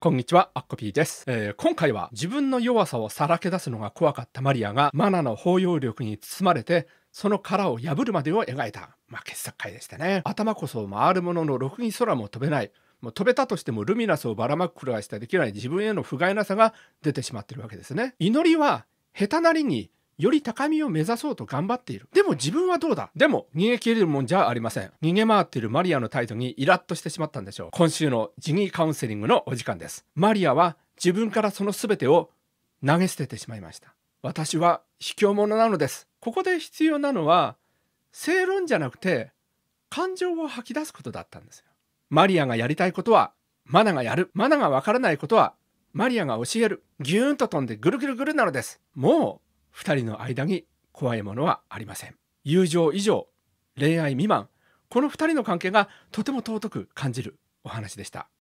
こんにちは、アッコピーです、えー、今回は自分の弱さをさらけ出すのが怖かったマリアがマナの包容力に包まれてその殻を破るまでを描いた、まあ、傑作回でしたね。頭こそ回るもののろくに空も飛べない。もう飛べたとしてもルミナスをばらまくくらいしかできない自分への不甲斐なさが出てしまってるわけですね。祈りは下手なりにより高みを目指そうと頑張っている。でも自分はどうだでも逃げ切れるもんじゃありません。逃げ回っているマリアの態度にイラッとしてしまったんでしょう。今週のジニーカウンセリングのお時間です。マリアは自分からその全てを投げ捨ててしまいました。私は卑怯者なのです。ここで必要なのは正論じゃなくて感情を吐き出すことだったんですよ。マリアがやりたいことはマナがやる。マナがわからないことはマリアが教える。ギューンと飛んでぐるぐるぐるなのです。もう2人の間に怖いものはありません友情以上恋愛未満この2人の関係がとても尊く感じるお話でした